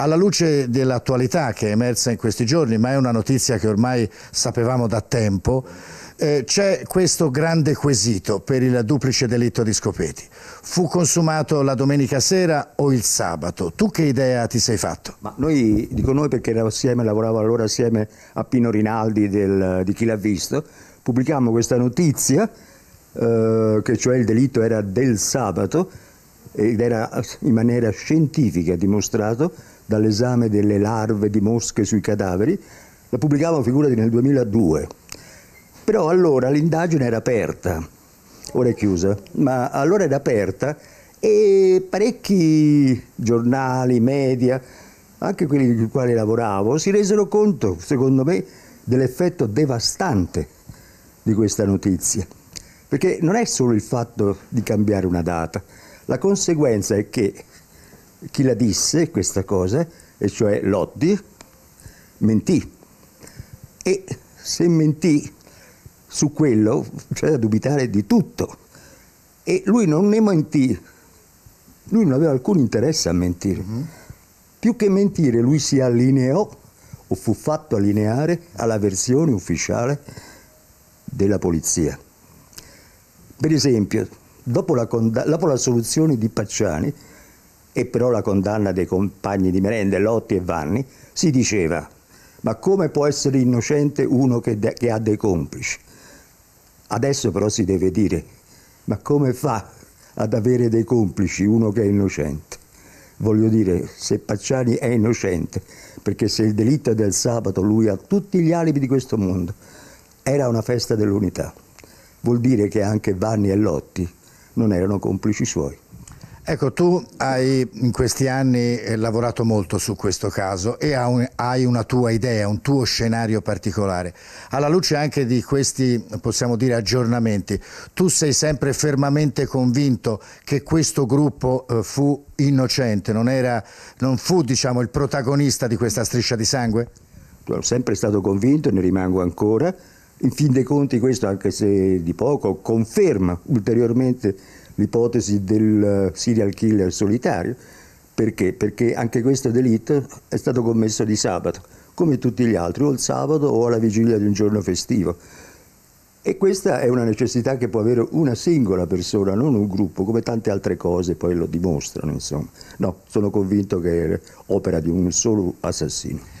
Alla luce dell'attualità che è emersa in questi giorni, ma è una notizia che ormai sapevamo da tempo, eh, c'è questo grande quesito per il duplice delitto di Scopeti. Fu consumato la domenica sera o il sabato? Tu che idea ti sei fatto? Ma noi, dico noi perché ero assieme, lavoravo allora assieme a Pino Rinaldi del, di Chi l'ha visto, pubblicammo questa notizia, eh, che cioè il delitto era del sabato, ed era in maniera scientifica dimostrato dall'esame delle larve di mosche sui cadaveri, la pubblicavamo, figurati, nel 2002. Però allora l'indagine era aperta, ora è chiusa, ma allora era aperta e parecchi giornali, media, anche quelli con i quali lavoravo, si resero conto, secondo me, dell'effetto devastante di questa notizia. Perché non è solo il fatto di cambiare una data, la conseguenza è che chi la disse questa cosa, e cioè Lotti, mentì. E se mentì su quello c'è da dubitare di tutto. E lui non ne mentì, lui non aveva alcun interesse a mentire. Mhm. Più che mentire, lui si allineò o fu fatto allineare alla versione ufficiale della polizia. Per esempio, dopo la, dopo la soluzione di Pacciani, e però la condanna dei compagni di merende Lotti e Vanni, si diceva, ma come può essere innocente uno che, de- che ha dei complici? Adesso però si deve dire, ma come fa ad avere dei complici uno che è innocente? Voglio dire, se Pacciani è innocente, perché se il delitto è del sabato, lui ha tutti gli alibi di questo mondo. Era una festa dell'unità. Vuol dire che anche Vanni e Lotti non erano complici suoi. Ecco, tu hai in questi anni eh, lavorato molto su questo caso e hai una tua idea, un tuo scenario particolare. Alla luce anche di questi, possiamo dire, aggiornamenti, tu sei sempre fermamente convinto che questo gruppo eh, fu innocente, non, era, non fu diciamo, il protagonista di questa striscia di sangue? Sono sempre stato convinto, e ne rimango ancora. In fin dei conti questo, anche se di poco, conferma ulteriormente l'ipotesi del eh, serial killer solitario, perché? Perché anche questo delitto è stato commesso di sabato, come tutti gli altri, o il sabato o alla vigilia di un giorno festivo. E questa è una necessità che può avere una singola persona, non un gruppo, come tante altre cose poi lo dimostrano, insomma. No, sono convinto che è opera di un solo assassino.